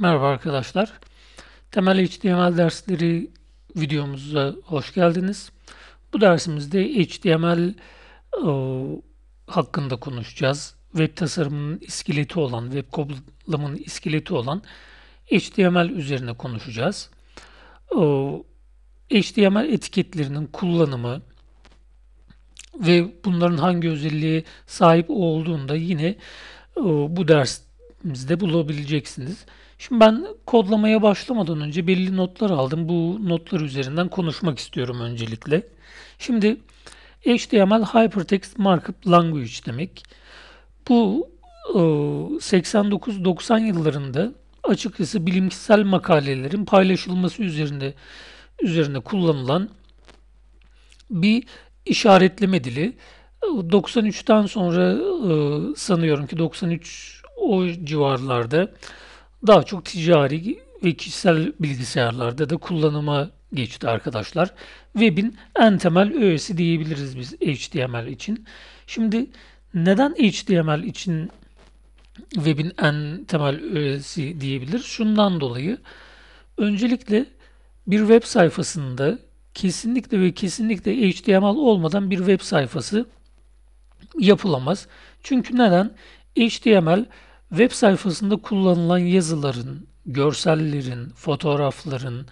Merhaba arkadaşlar. Temel HTML dersleri videomuza hoş geldiniz. Bu dersimizde HTML e, hakkında konuşacağız. Web tasarımının iskeleti olan, web kodlamanın iskeleti olan HTML üzerine konuşacağız. E, HTML etiketlerinin kullanımı ve bunların hangi özelliği sahip olduğunda yine e, bu dersimizde bulabileceksiniz. Şimdi ben kodlamaya başlamadan önce belli notlar aldım. Bu notlar üzerinden konuşmak istiyorum öncelikle. Şimdi HTML Hypertext Markup Language demek. Bu 89-90 e, yıllarında açıkçası bilimsel makalelerin paylaşılması üzerinde üzerinde kullanılan bir işaretleme dili. 93'ten sonra e, sanıyorum ki 93 o civarlarda daha çok ticari ve kişisel bilgisayarlarda da kullanıma geçti arkadaşlar. Web'in en temel öğesi diyebiliriz biz HTML için. Şimdi neden HTML için web'in en temel öğesi diyebilir? Şundan dolayı öncelikle bir web sayfasında kesinlikle ve kesinlikle HTML olmadan bir web sayfası yapılamaz. Çünkü neden? HTML Web sayfasında kullanılan yazıların, görsellerin, fotoğrafların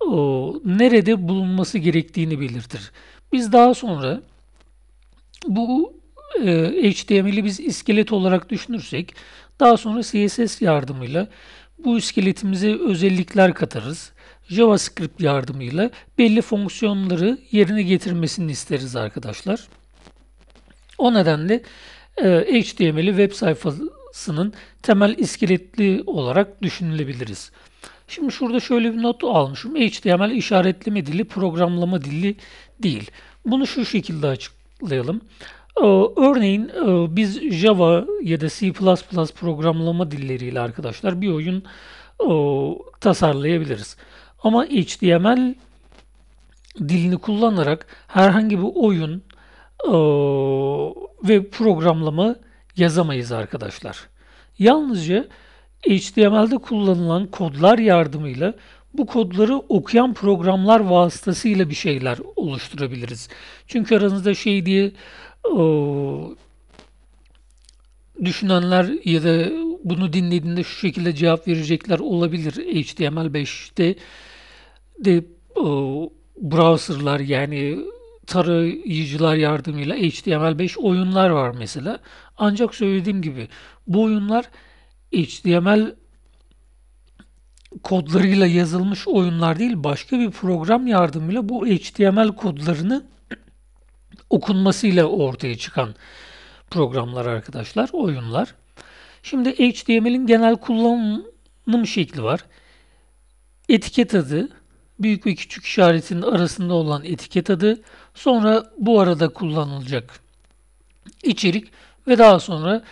o, nerede bulunması gerektiğini belirtir. Biz daha sonra bu e, HTML'i biz iskelet olarak düşünürsek daha sonra CSS yardımıyla bu iskeletimize özellikler katarız. JavaScript yardımıyla belli fonksiyonları yerine getirmesini isteriz arkadaşlar. O nedenle e, HTML'i web sayfası yapısının temel iskeletli olarak düşünülebiliriz. Şimdi şurada şöyle bir not almışım. HTML işaretleme dili programlama dili değil. Bunu şu şekilde açıklayalım. Ee, örneğin e, biz Java ya da C++ programlama dilleriyle arkadaşlar bir oyun e, tasarlayabiliriz. Ama HTML dilini kullanarak herhangi bir oyun e, ve programlama yazamayız arkadaşlar. Yalnızca HTML'de kullanılan kodlar yardımıyla bu kodları okuyan programlar vasıtasıyla bir şeyler oluşturabiliriz. Çünkü aranızda şey diye o, düşünenler ya da bunu dinlediğinde şu şekilde cevap verecekler olabilir. HTML5'te de o, browserlar yani tarayıcılar yardımıyla HTML5 oyunlar var mesela. Ancak söylediğim gibi bu oyunlar HTML kodlarıyla yazılmış oyunlar değil başka bir program yardımıyla bu HTML kodlarını okunmasıyla ortaya çıkan programlar arkadaşlar, oyunlar. Şimdi HTML'in genel kullanım şekli var. Etiket adı, büyük ve küçük işaretinin arasında olan etiket adı, sonra bu arada kullanılacak içerik ve daha sonra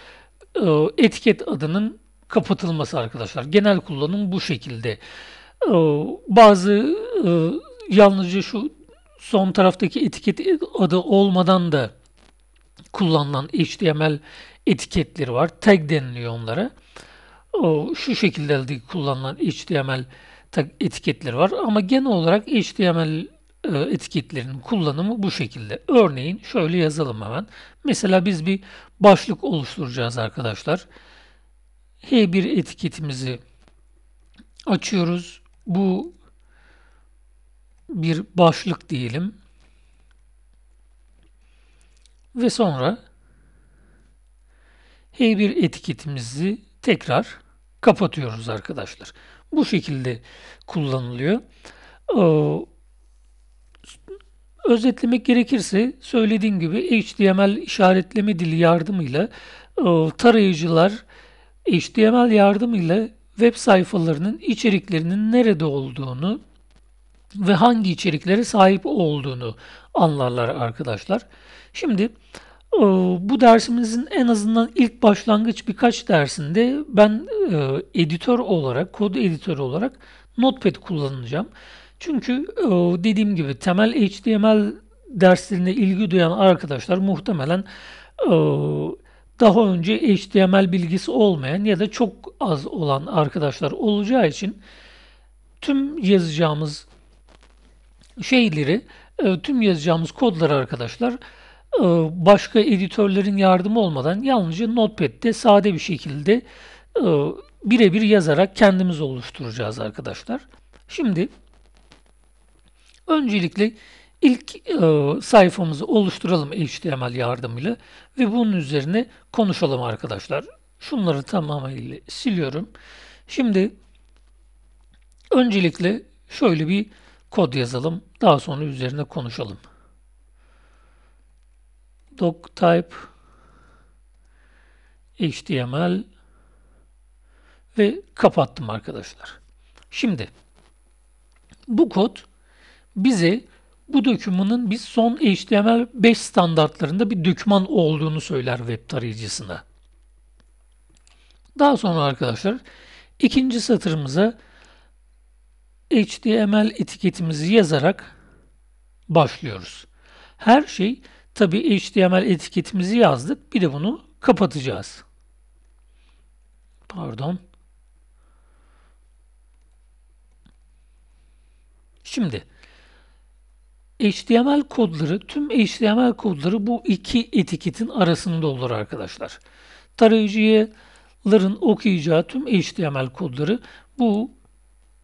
e, etiket adının kapatılması arkadaşlar. Genel kullanım bu şekilde. E, bazı e, yalnızca şu son taraftaki etiket adı olmadan da kullanılan HTML etiketleri var. Tag deniliyor onlara. Şu şekilde kullanılan HTML etiketleri etiketleri var ama genel olarak HTML e, etiketlerinin kullanımı bu şekilde. Örneğin şöyle yazalım hemen. Mesela biz bir başlık oluşturacağız arkadaşlar. H1 etiketimizi açıyoruz. Bu bir başlık diyelim. Ve sonra H1 etiketimizi tekrar kapatıyoruz arkadaşlar bu şekilde kullanılıyor. Ee, özetlemek gerekirse söylediğim gibi HTML işaretleme dili yardımıyla e, tarayıcılar HTML yardımıyla web sayfalarının içeriklerinin nerede olduğunu ve hangi içeriklere sahip olduğunu anlarlar arkadaşlar. Şimdi ee, bu dersimizin en azından ilk başlangıç birkaç dersinde ben e, editör olarak, kod editörü olarak Notepad kullanacağım. Çünkü e, dediğim gibi temel HTML derslerine ilgi duyan arkadaşlar muhtemelen e, daha önce HTML bilgisi olmayan ya da çok az olan arkadaşlar olacağı için tüm yazacağımız şeyleri, tüm yazacağımız kodları arkadaşlar ee, başka editörlerin yardımı olmadan yalnızca Notepad'de sade bir şekilde e, birebir yazarak kendimiz oluşturacağız arkadaşlar. Şimdi öncelikle ilk e, sayfamızı oluşturalım HTML yardımıyla ve bunun üzerine konuşalım arkadaşlar. Şunları tamamıyla siliyorum. Şimdi öncelikle şöyle bir kod yazalım. Daha sonra üzerine konuşalım doc type HTML ve kapattım arkadaşlar. Şimdi bu kod bize bu dokümanın biz son HTML5 standartlarında bir doküman olduğunu söyler web tarayıcısına. Daha sonra arkadaşlar ikinci satırımıza HTML etiketimizi yazarak başlıyoruz. Her şey Tabi HTML etiketimizi yazdık. Bir de bunu kapatacağız. Pardon. Şimdi HTML kodları, tüm HTML kodları bu iki etiketin arasında olur arkadaşlar. Tarayıcıların okuyacağı tüm HTML kodları bu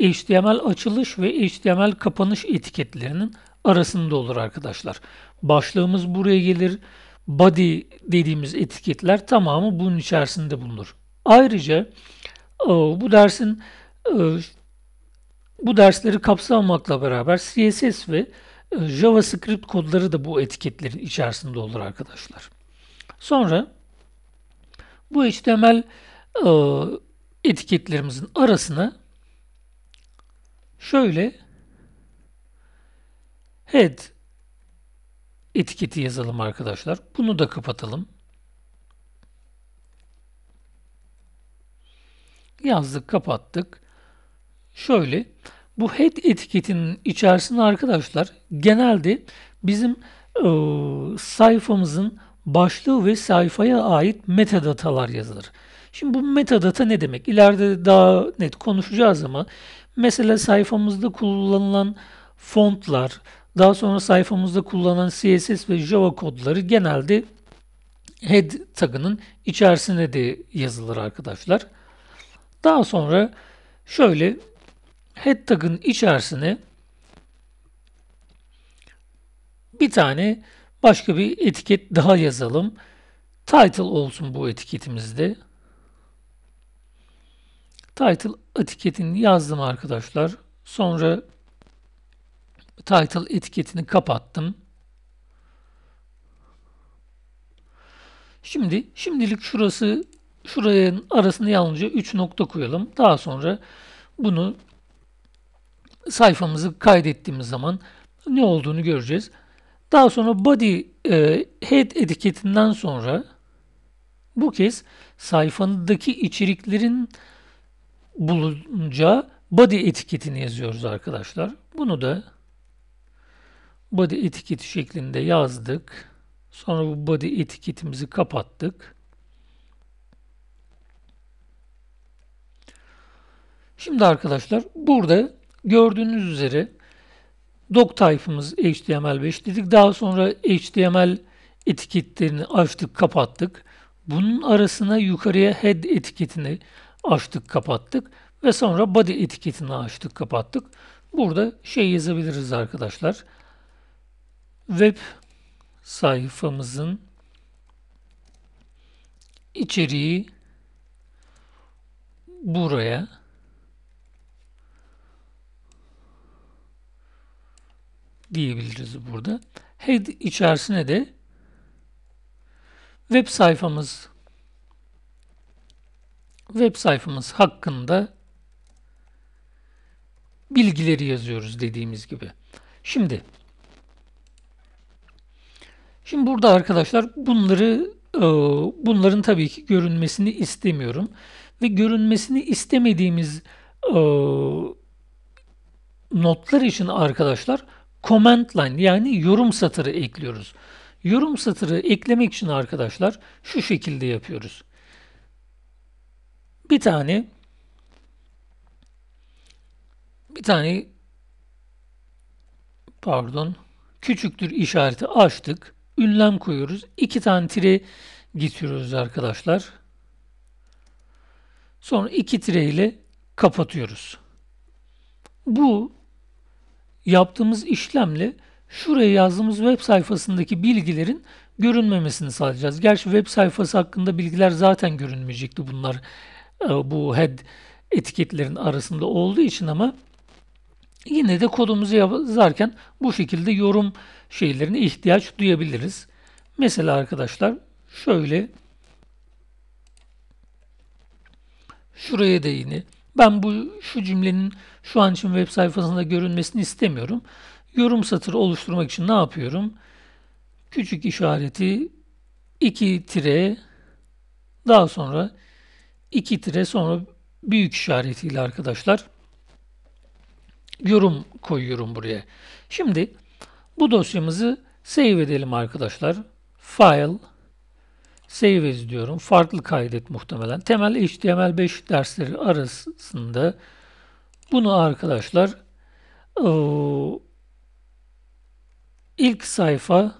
HTML açılış ve HTML kapanış etiketlerinin arasında olur arkadaşlar. Başlığımız buraya gelir. Body dediğimiz etiketler tamamı bunun içerisinde bulunur. Ayrıca e, bu dersin e, bu dersleri kapsamakla beraber CSS ve e, JavaScript kodları da bu etiketlerin içerisinde olur arkadaşlar. Sonra bu HTML etiketlerimizin arasına şöyle Head etiketi yazalım arkadaşlar. Bunu da kapatalım. Yazdık, kapattık. Şöyle, bu head etiketinin içerisinde arkadaşlar genelde bizim e, sayfamızın başlığı ve sayfaya ait metadatalar yazılır. Şimdi bu metadata ne demek? İleride daha net konuşacağız ama mesela sayfamızda kullanılan fontlar, daha sonra sayfamızda kullanılan CSS ve Java kodları genelde head tagının içerisinde de yazılır arkadaşlar. Daha sonra şöyle head tagın içerisine bir tane başka bir etiket daha yazalım. Title olsun bu etiketimizde. Title etiketini yazdım arkadaşlar. Sonra title etiketini kapattım. Şimdi şimdilik şurası şuranın arasına yalnızca 3 nokta koyalım. Daha sonra bunu sayfamızı kaydettiğimiz zaman ne olduğunu göreceğiz. Daha sonra body e, head etiketinden sonra bu kez sayfandaki içeriklerin bulunca body etiketini yazıyoruz arkadaşlar. Bunu da body etiket şeklinde yazdık. Sonra bu body etiketimizi kapattık. Şimdi arkadaşlar burada gördüğünüz üzere doc type'ımız HTML5 dedik. Daha sonra HTML etiketlerini açtık, kapattık. Bunun arasına yukarıya head etiketini açtık, kapattık ve sonra body etiketini açtık, kapattık. Burada şey yazabiliriz arkadaşlar web sayfamızın içeriği buraya diyebiliriz burada. Head içerisine de web sayfamız web sayfamız hakkında bilgileri yazıyoruz dediğimiz gibi. Şimdi Şimdi burada arkadaşlar bunları e, bunların tabii ki görünmesini istemiyorum ve görünmesini istemediğimiz e, notlar için arkadaşlar comment line yani yorum satırı ekliyoruz. Yorum satırı eklemek için arkadaşlar şu şekilde yapıyoruz. Bir tane bir tane pardon küçüktür işareti açtık ünlem koyuyoruz. İki tane tire getiriyoruz arkadaşlar. Sonra iki tire ile kapatıyoruz. Bu yaptığımız işlemle şuraya yazdığımız web sayfasındaki bilgilerin görünmemesini sağlayacağız. Gerçi web sayfası hakkında bilgiler zaten görünmeyecekti bunlar ee, bu head etiketlerin arasında olduğu için ama Yine de kodumuzu yazarken bu şekilde yorum şeylerine ihtiyaç duyabiliriz. Mesela arkadaşlar şöyle şuraya da yine ben bu şu cümlenin şu an için web sayfasında görünmesini istemiyorum. Yorum satırı oluşturmak için ne yapıyorum? Küçük işareti 2 tire daha sonra 2 tire sonra büyük işaretiyle arkadaşlar yorum koyuyorum buraya. Şimdi bu dosyamızı save edelim arkadaşlar. File save as diyorum. Farklı kaydet muhtemelen. Temel HTML5 dersleri arasında bunu arkadaşlar ıı, ilk sayfa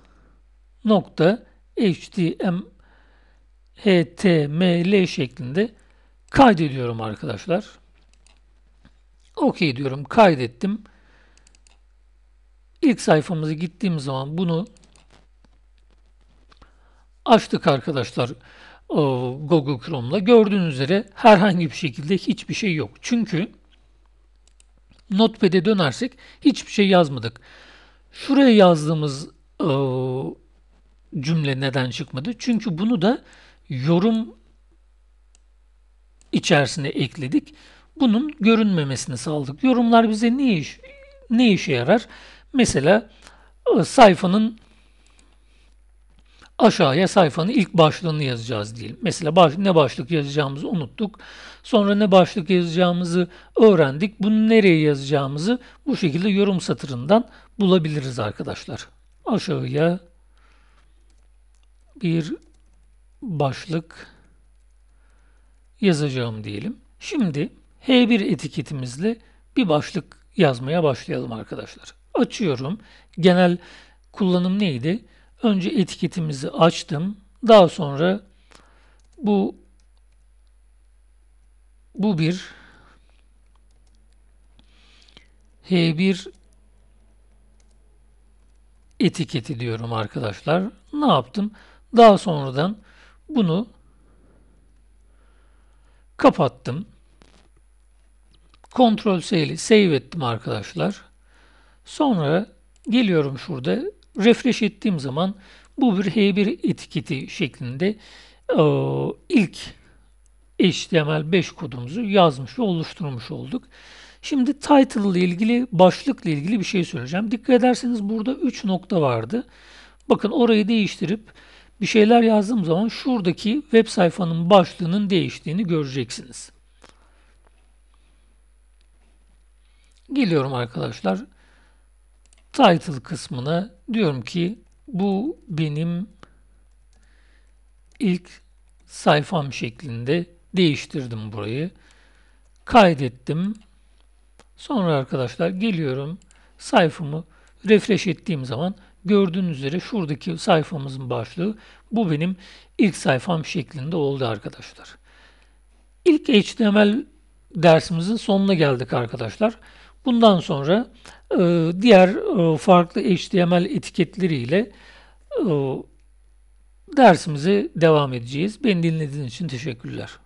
nokta html şeklinde kaydediyorum arkadaşlar. Okey diyorum. Kaydettim. İlk sayfamızı gittiğim zaman bunu açtık arkadaşlar Google Chrome'la. Gördüğünüz üzere herhangi bir şekilde hiçbir şey yok. Çünkü Notepad'e dönersek hiçbir şey yazmadık. Şuraya yazdığımız cümle neden çıkmadı? Çünkü bunu da yorum içerisine ekledik bunun görünmemesini sağladık. Yorumlar bize ne, iş, ne işe yarar? Mesela e, sayfanın aşağıya sayfanın ilk başlığını yazacağız diyelim. Mesela baş, ne başlık yazacağımızı unuttuk. Sonra ne başlık yazacağımızı öğrendik. Bunu nereye yazacağımızı bu şekilde yorum satırından bulabiliriz arkadaşlar. Aşağıya bir başlık yazacağım diyelim. Şimdi H1 etiketimizle bir başlık yazmaya başlayalım arkadaşlar. Açıyorum. Genel kullanım neydi? Önce etiketimizi açtım. Daha sonra bu bu bir H1 etiketi diyorum arkadaşlar. Ne yaptım? Daha sonradan bunu kapattım. Ctrl S ile save ettim arkadaşlar. Sonra geliyorum şurada refresh ettiğim zaman bu bir H1 etiketi şeklinde e, ilk HTML5 kodumuzu yazmış ve oluşturmuş olduk. Şimdi title ile ilgili, başlık ile ilgili bir şey söyleyeceğim. Dikkat ederseniz burada 3 nokta vardı. Bakın orayı değiştirip bir şeyler yazdığım zaman şuradaki web sayfanın başlığının değiştiğini göreceksiniz. Geliyorum arkadaşlar. Title kısmına diyorum ki bu benim ilk sayfam şeklinde değiştirdim burayı. Kaydettim. Sonra arkadaşlar geliyorum sayfamı refresh ettiğim zaman gördüğünüz üzere şuradaki sayfamızın başlığı bu benim ilk sayfam şeklinde oldu arkadaşlar. İlk HTML dersimizin sonuna geldik arkadaşlar. Bundan sonra e, diğer e, farklı HTML etiketleriyle e, dersimize devam edeceğiz. Beni dinlediğiniz için teşekkürler.